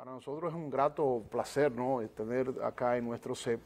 Para nosotros es un grato placer ¿no? Eh, tener acá en nuestro CEP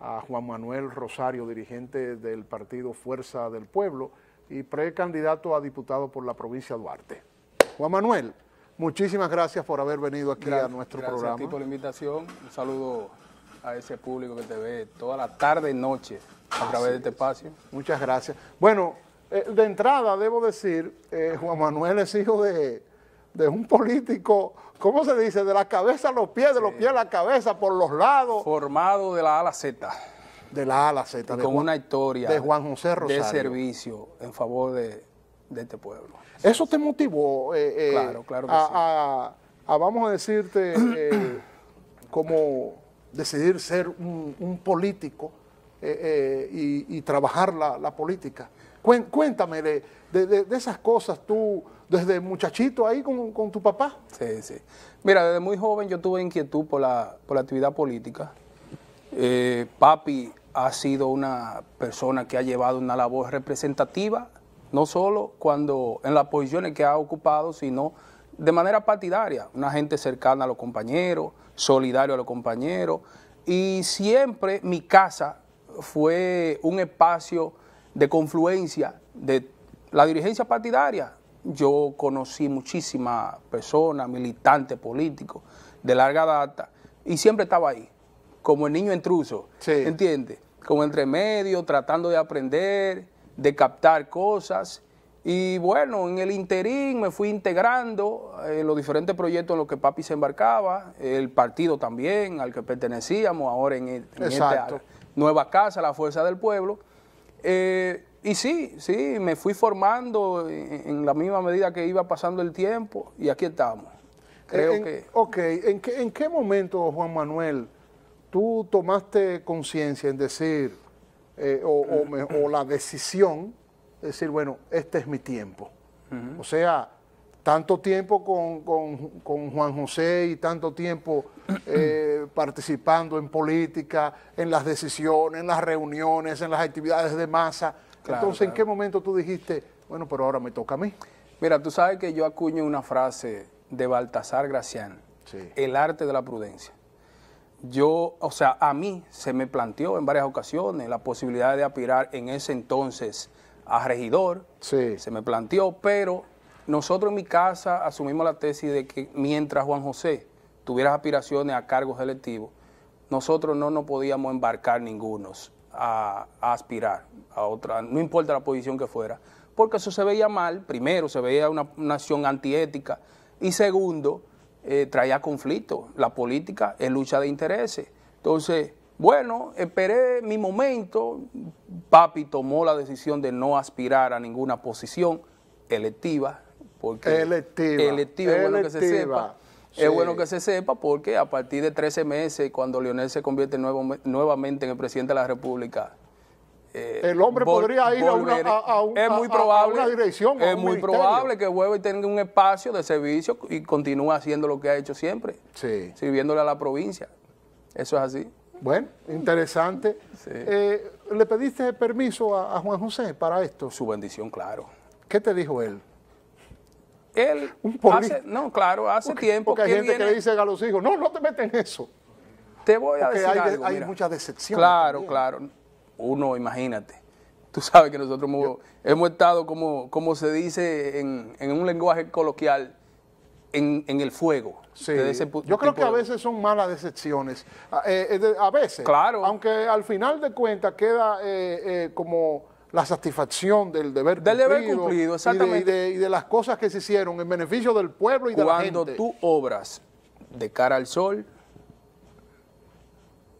a Juan Manuel Rosario, dirigente del partido Fuerza del Pueblo y precandidato a diputado por la provincia de Duarte. Juan Manuel, muchísimas gracias por haber venido aquí a nuestro gracias programa. Gracias por la invitación. Un saludo a ese público que te ve toda la tarde y noche a través de este espacio. Muchas gracias. Bueno, eh, de entrada debo decir, eh, Juan Manuel es hijo de de un político, ¿cómo se dice? De la cabeza a los pies, de los pies a la cabeza, por los lados. Formado de la ala Z. De la ala Z. Con una historia. De Juan José Rosario. De servicio en favor de, este pueblo. ¿Eso te motivó? Eh, eh, claro, claro a, vamos a decirte, eh, como decidir ser un, político y, trabajar la, política. Cuéntame de, de esas cosas tú desde muchachito ahí con, tu papá. Sí, sí. Mira, desde muy joven yo tuve inquietud por la, por la actividad política. Eh, papi ha sido una persona que ha llevado una labor representativa, no solo cuando en las posiciones que ha ocupado, sino de manera partidaria, una gente cercana a los compañeros, solidario a los compañeros, y siempre mi casa fue un espacio de confluencia de la dirigencia partidaria, yo conocí muchísimas personas, militantes políticos de larga data, y siempre estaba ahí, como el niño intruso, ¿entiendes? Como entre medio, tratando de aprender, de captar cosas. Y bueno, en el interín me fui integrando en eh, los diferentes proyectos en los que papi se embarcaba, el partido también al que pertenecíamos, ahora en, el, esta nueva casa, la Fuerza del Pueblo. Eh, y sí, sí, me fui formando en, la misma medida que iba pasando el tiempo y aquí estamos. Creo que... Ok, ¿En qué, momento, Juan Manuel, tú tomaste conciencia en decir, eh, o, o, la decisión, de decir, bueno, este es mi tiempo? O sea, tanto tiempo con, con, Juan José y tanto tiempo eh, participando en política, en las decisiones, en las reuniones, en las actividades de masa entonces, ¿en qué momento tú dijiste, bueno, pero ahora me toca a mí? Mira, tú sabes que yo acuño una frase de Baltasar Gracián, el arte de la prudencia. Yo, o sea, a mí se me planteó en varias ocasiones la posibilidad de aspirar en ese entonces a regidor. Sí. Se me planteó, pero nosotros en mi casa asumimos la tesis de que mientras Juan José tuviera aspiraciones a cargos electivos, nosotros no nos podíamos embarcar ningunos a, aspirar a otra, no importa la posición que fuera, porque eso se veía mal, primero, se veía una nación antiética, y segundo, eh, traía conflicto. La política es lucha de intereses. Entonces, bueno, esperé mi momento, papi tomó la decisión de no aspirar a ninguna posición electiva, porque electiva, es que se sepa. Es bueno que se sepa porque a partir de 13 meses, cuando Leonel se convierte nuevamente en el presidente de la República, eh, el hombre podría ir a una, es muy probable, dirección. Es muy probable que vuelva y tenga un espacio de servicio y continúe haciendo lo que ha hecho siempre, sirviéndole a la provincia. Eso es así. Bueno, interesante. Eh, ¿Le pediste permiso a Juan José para esto? Su bendición, claro. ¿Qué te dijo él? Él un hace, no, claro, hace tiempo porque hay gente que le dice a los hijos, no, no te meten en eso. Te voy a decir hay, algo, hay mucha decepción. Claro, claro. Uno, imagínate. Tú sabes que nosotros hemos, estado, como, como se dice en, un lenguaje coloquial, en, el fuego. Sí. Yo creo que a veces son malas decepciones. Ah, eh, eh, a veces. Claro. Aunque al final de cuentas queda eh, como la satisfacción del deber cumplido, Y de, las cosas que se hicieron en beneficio del pueblo y de la gente. Cuando tú obras de cara al sol,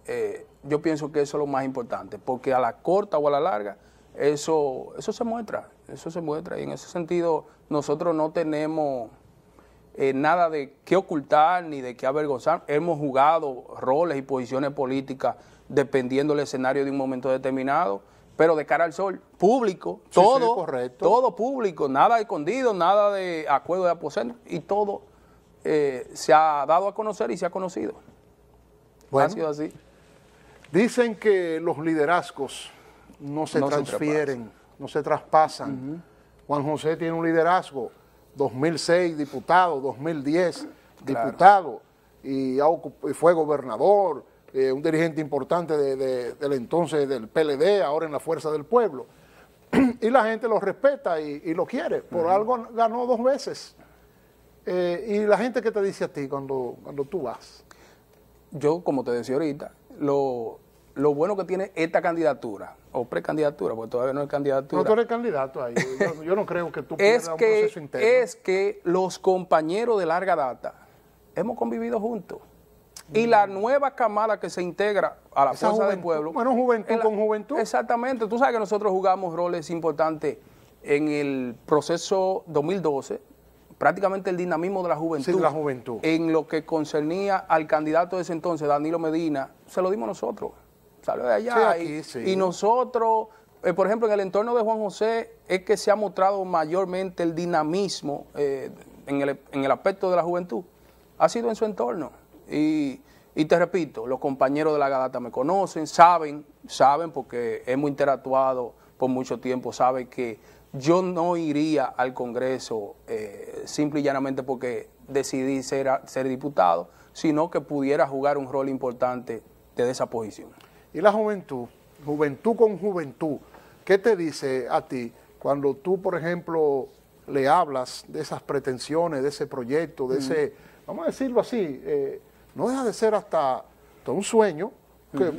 eh, yo pienso que eso es lo más importante, porque a la corta o a la larga, eso, eso se muestra, eso se muestra. Y en ese sentido, nosotros no tenemos eh, nada de qué ocultar ni de qué avergonzar. Hemos jugado roles y posiciones políticas dependiendo del escenario de un momento determinado pero de cara al sol, público, todo, todo público, nada escondido, nada de acuerdo de aposento y todo eh, se ha dado a conocer y se ha conocido. ha sido así. Dicen que los liderazgos no se transfieren, no se traspasan. Juan José tiene un liderazgo, 2006 diputado, 2010 diputado, y fue gobernador, eh, un dirigente importante de, del entonces del PLD, ahora en la Fuerza del Pueblo. y la gente lo respeta y, lo quiere. Por algo ganó dos veces. Eh, y la gente que te dice a ti cuando, cuando tú vas. Yo, como te decía ahorita, lo, lo bueno que tiene esta candidatura, o precandidatura, porque todavía no es candidatura. No, tú eres candidato ahí. Yo, no creo que tú puedas un proceso Es que los compañeros de larga data hemos convivido juntos y la nueva camada que se integra a la fuerza del pueblo. Bueno, juventud con juventud. Exactamente. Tú sabes que nosotros jugamos roles importantes en el proceso 2012, prácticamente el dinamismo de la juventud. Sí, la juventud. En lo que concernía al candidato de ese entonces, Danilo Medina, se lo dimos nosotros. Salió de allá. y, nosotros, eh, por ejemplo, en el entorno de Juan José, es que se ha mostrado mayormente el dinamismo eh, en el aspecto de la juventud. Ha sido en su entorno. Y, te repito, los compañeros de la Gadata me conocen, saben, saben porque hemos interactuado por mucho tiempo, saben que yo no iría al Congreso eh, simple y llanamente porque decidí ser, ser diputado, sino que pudiera jugar un rol importante de esa posición. Y la juventud, juventud con juventud, ¿qué te dice a ti cuando tú, por ejemplo, le hablas de esas pretensiones, de ese proyecto, de ese, vamos a decirlo así, eh, no deja de ser hasta, un sueño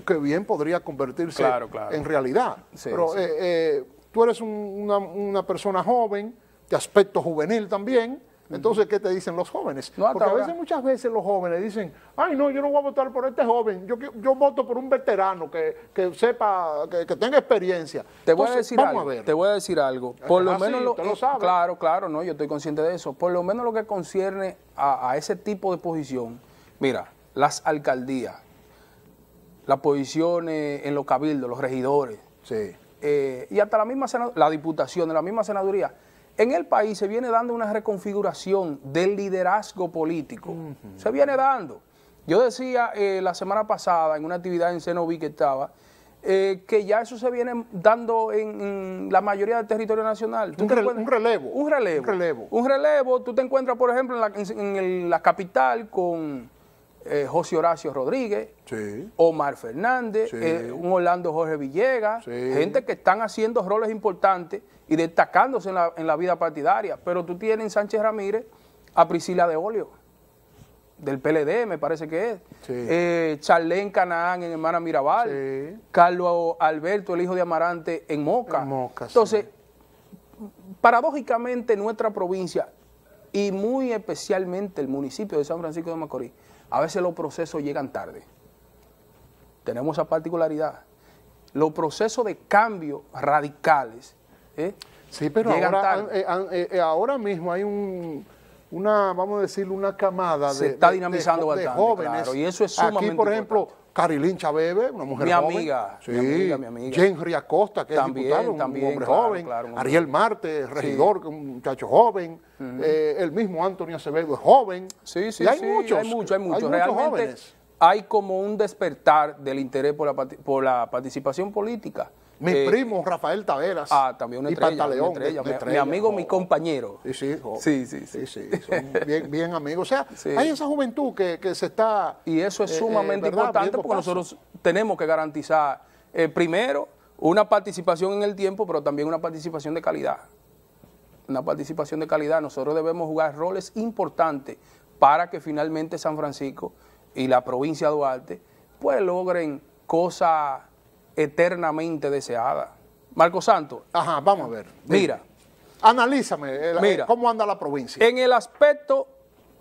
que, bien podría convertirse en realidad. Pero eh, eh, tú eres una, persona joven, de aspecto juvenil también. Entonces, ¿qué te dicen los jóvenes? Porque a veces, muchas veces los jóvenes dicen, ay, no, yo no voy a votar por este joven, yo, yo voto por un veterano que, sepa, que, tenga experiencia. Te voy a decir algo, te voy a decir algo. Ah, por lo ah, menos, lo, eh, sabes. claro, claro, no, yo estoy consciente de eso. Por lo menos lo que concierne a, a ese tipo de posición, Mira, las alcaldías, las posiciones en los cabildos, los regidores, eh, y hasta la misma la diputación, de la misma senaduría, en el país se viene dando una reconfiguración del liderazgo político. Se viene dando. Yo decía eh, la semana pasada en una actividad en Senoví que estaba, eh, que ya eso se viene dando en, la mayoría del territorio nacional. Un, relevo. Un relevo. Un relevo. Un relevo. Tú te encuentras, por ejemplo, en la capital con eh, José Horacio Rodríguez, Omar Fernández, eh, un Orlando Jorge Villegas, gente que están haciendo roles importantes y destacándose en la, vida partidaria. Pero tú tienes en Sánchez Ramírez a Priscila de Olio, del PLD, me parece que es. Eh, Charlene Canaán en Hermana Mirabal. Carlos Alberto, el hijo de Amarante, en En Moca Entonces, paradójicamente, nuestra provincia y muy especialmente el municipio de San Francisco de Macorís a veces los procesos llegan tarde. Tenemos esa particularidad. Los procesos de cambio radicales ¿eh? pero llegan ahora, tarde. Eh, eh, ahora mismo hay una, vamos a decir, una camada se de, está dinamizando bastante, jóvenes. y eso es sumamente Aquí, por ejemplo, importante. Carilín Chabebe, una mujer mi joven. Amiga, sí. Mi amiga, mi amiga. Jenry Acosta, que es diputado, un hombre joven. Ariel Marte, regidor, un muchacho joven. eh, el mismo Antonio Acevedo es joven. Sí, sí, hay sí. Muchos, hay muchos, hay muchos. Hay muchos jóvenes hay como un despertar del interés por la, participación política. Mi eh, primo Rafael Taveras. Ah, también un estrella. Y mi, amigo, mi compañero. Sí, sí, sí, sí, son bien, amigos. O sea, hay esa juventud que, se está... Y eso es eh, sumamente eh, importante porque nosotros tenemos que garantizar, primero, una participación en el tiempo, pero también una participación de calidad. Una participación de calidad. Nosotros debemos jugar roles importantes para que finalmente San Francisco y la provincia de Duarte, pues logren cosas eternamente deseadas. Marco Santos. Ajá, vamos a ver. Mira. Analízame eh, mira, cómo anda la provincia. En el aspecto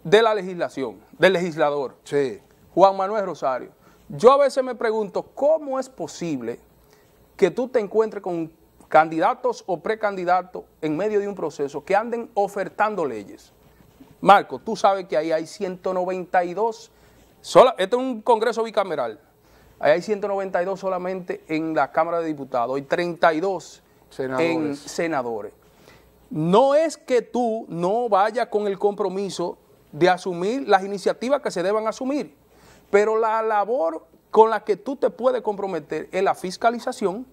de la legislación, del legislador, sí. Juan Manuel Rosario, yo a veces me pregunto cómo es posible que tú te encuentres con candidatos o precandidatos en medio de un proceso que anden ofertando leyes. Marco, tú sabes que ahí hay 192 este es un Congreso bicameral. Ahí hay 192 solamente en la Cámara de Diputados y 32 en senadores. No es que tú no vayas con el compromiso de asumir las iniciativas que se deban asumir, pero la labor con la que tú te puedes comprometer es la fiscalización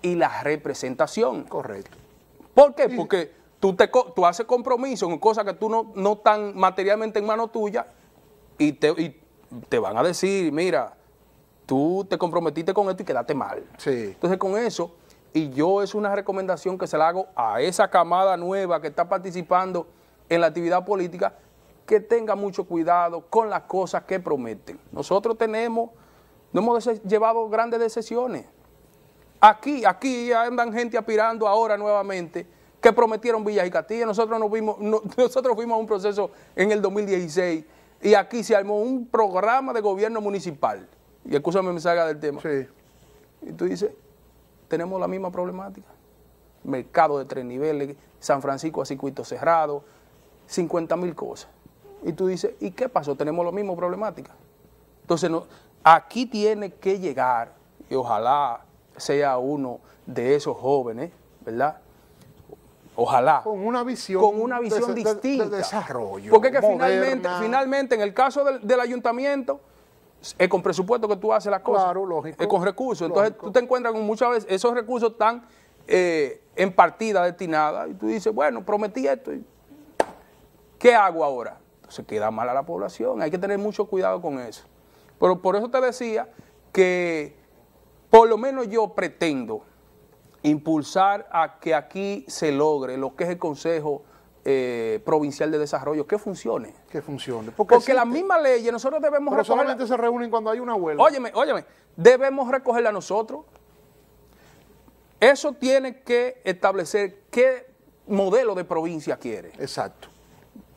y la representación. Correcto. ¿Por qué? Porque tú, te, tú haces compromiso en cosas que tú no, no están materialmente en mano tuya y, te, y te van a decir, mira, tú te comprometiste con esto y quedaste mal. Entonces con eso, y yo es una recomendación que se la hago a esa camada nueva que está participando en la actividad política, que tenga mucho cuidado con las cosas que prometen. Nosotros tenemos, no hemos llevado grandes decisiones. Aquí, aquí andan gente aspirando ahora nuevamente que prometieron Villas y Castilla. Nosotros, nos vimos, nosotros fuimos a un proceso en el 2016 y aquí se armó un programa de gobierno municipal. Y escúchame, me salga del tema. Sí. Y tú dices, tenemos la misma problemática. Mercado de tres niveles, San Francisco a circuito cerrado, 50 mil cosas. Y tú dices, ¿y qué pasó? Tenemos la misma problemática. Entonces, aquí tiene que llegar, y ojalá sea uno de esos jóvenes, ¿verdad? Ojalá. Con una visión. Con una visión distinta. De, desarrollo. Porque que finalmente, finalmente, en el caso del, ayuntamiento, es eh, con presupuesto que tú haces las cosas. Claro, lógico. Es eh, con recursos. Entonces tú te encuentras con muchas veces esos recursos están eh, en partida destinada y tú dices, bueno, prometí esto. ¿Qué hago ahora? Entonces queda mal a la población. Hay que tener mucho cuidado con eso. Pero por eso te decía que por lo menos yo pretendo impulsar a que aquí se logre lo que es el Consejo eh, Provincial de Desarrollo, que funcione. Que funcione. Porque, Porque las mismas leyes nosotros debemos Pero solamente se reúnen cuando hay una huelga. Óyeme, óyeme, debemos recogerla nosotros. Eso tiene que establecer qué modelo de provincia quiere. Exacto.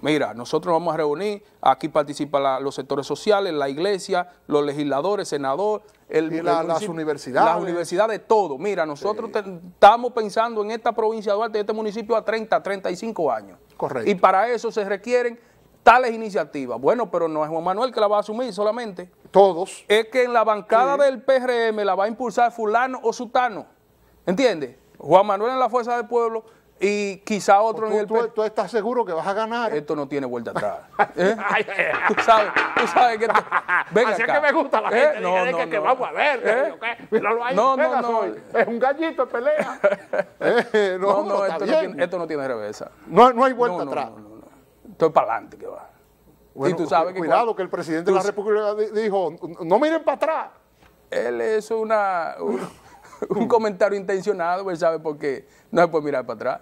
Mira, nosotros vamos a reunir, aquí participan los sectores sociales, la iglesia, los legisladores, senador, las universidades. Las universidades, todo. Mira, nosotros estamos pensando en esta provincia de Duarte, este municipio a 30, 35 años. Correcto. Y para eso se requieren tales iniciativas. Bueno, pero no es Juan Manuel que la va a asumir solamente. Todos. Es que en la bancada del PRM la va a impulsar fulano o sutano. ¿Entiendes? Juan Manuel en la Fuerza del Pueblo y quizá otro pues nivel. el tú, estás seguro que vas a ganar. Esto no tiene vuelta atrás. ¿Eh? tú sabes, tú sabes que. Venga Así es que me gusta la ¿Eh? gente. No, no, que, no, que, que, vamos a ver. ¿Eh? No, no, no. Es un gallito de pelea. no, no, esto, esto, no tiene, revesa. No, hay vuelta atrás. No, no, no. Esto es para adelante que va. y tú sabes que cuidado que el presidente de la República dijo, no miren para atrás. Él es una, un comentario intencionado, él ¿sabe? Porque no se puede mirar para atrás.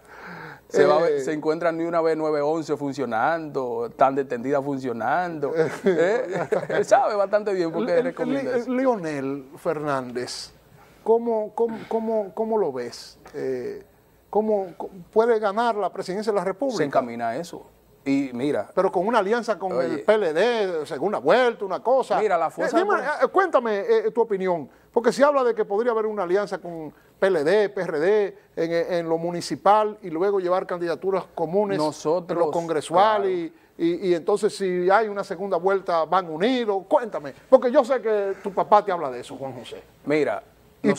Se, va, eh. encuentran ni una vez 911 funcionando, tan detendida funcionando. Él ¿eh? sabe bastante bien porque recomienda Leonel Fernández, ¿cómo, cómo, cómo, lo ves? Eh, ¿Cómo puede ganar la presidencia de la República? Se encamina a eso mira. Pero con una alianza con el PLD, segunda vuelta, una cosa. Mira, la fuerza. Eh, eh, cuéntame eh, tu opinión, porque se habla de que podría haber una alianza con PLD, PRD, en, lo municipal y luego llevar candidaturas comunes Nosotros, en lo congresual y, entonces si hay una segunda vuelta van unidos. Cuéntame, porque yo sé que tu papá te habla de eso, Juan José. Mira, y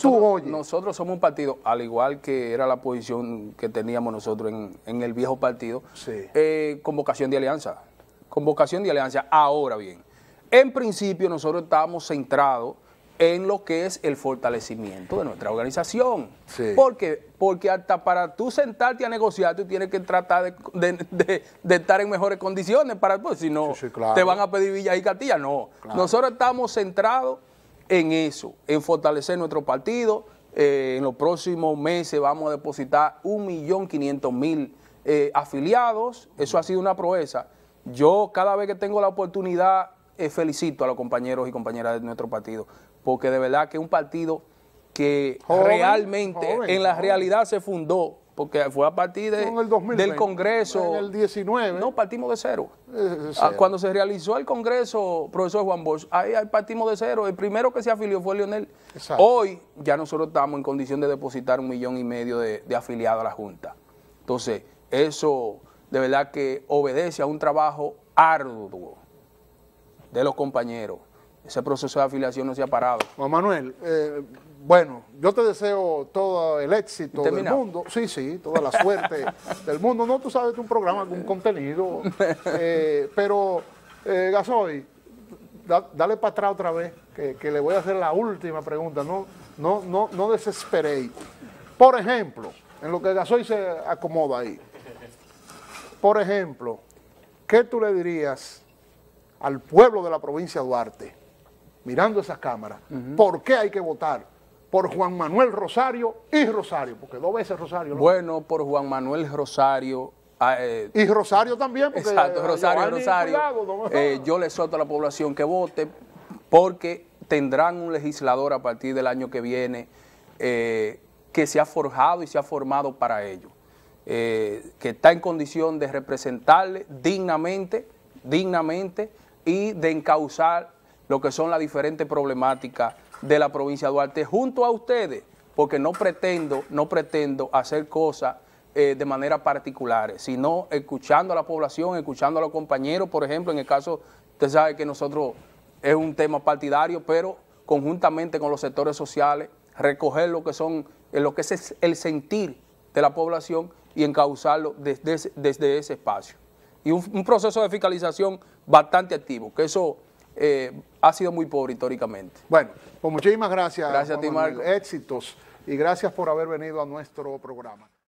nosotros, somos un partido, al igual que era la posición que teníamos nosotros en, el viejo partido, eh, con vocación de alianza. Con vocación de alianza. Ahora bien, en principio nosotros estábamos centrados en lo que es el fortalecimiento de nuestra organización. Porque, porque hasta para tú sentarte a negociar, tú tienes que tratar de, estar en mejores condiciones, para pues, si no te van a pedir Villa y Catilla. No, nosotros estamos centrados en eso, en fortalecer nuestro partido. Eh, en los próximos meses vamos a depositar 1.500.000 eh, afiliados. Eso ha sido una proeza. Yo cada vez que tengo la oportunidad eh, felicito a los compañeros y compañeras de nuestro partido, porque de verdad que es un partido que realmente en la realidad se fundó porque fue a partir del Congreso. En el 19. No, partimos de eh, ah, cero. Cuando se realizó el Congreso, profesor Juan Bosch, ahí, partimos de cero. El primero que se afilió fue Lionel. Hoy ya nosotros estamos en condición de depositar un millón y medio de, de afiliados a la Junta. Entonces, eso de verdad que obedece a un trabajo arduo de los compañeros ese proceso de afiliación no se ha parado. Juan Manuel, eh, bueno, yo te deseo todo el éxito del mundo. Sí, sí, toda la suerte del mundo. No, tú sabes, un programa, un contenido. Eh, pero, eh, Gasoy, dale para atrás otra vez, que, le voy a hacer la última pregunta. No, no, no, no desesperéis. Por ejemplo, en lo que Gasoy se acomoda ahí. Por ejemplo, ¿qué tú le dirías al pueblo de la provincia de Duarte? mirando esas cámaras, ¿por qué hay que votar? Por Juan Manuel Rosario y Rosario, porque dos veces Rosario. Bueno, por Juan Manuel Rosario. Ah, eh, y Rosario también. Porque exacto, eh, Rosario, Rosario. Eh, yo le suelto a la población que vote, porque tendrán un legislador a partir del año que viene que se ha forjado y se ha formado para ello, que está en condición de representarle dignamente, dignamente y de encauzar lo que son las diferentes problemáticas de la provincia de Duarte junto a ustedes, porque no pretendo, no pretendo hacer cosas eh, de manera particular, sino escuchando a la población, escuchando a los compañeros, por ejemplo, en el caso, usted sabe que nosotros es un tema partidario, pero conjuntamente con los sectores sociales, recoger lo que son, eh, lo que es el sentir de la población y encauzarlo desde, ese espacio. Y un, un proceso de fiscalización bastante activo, que eso eh, ha sido muy pobre históricamente. Bueno, pues muchísimas gracias. Gracias a ti, Marco. Éxitos y gracias por haber venido a nuestro programa.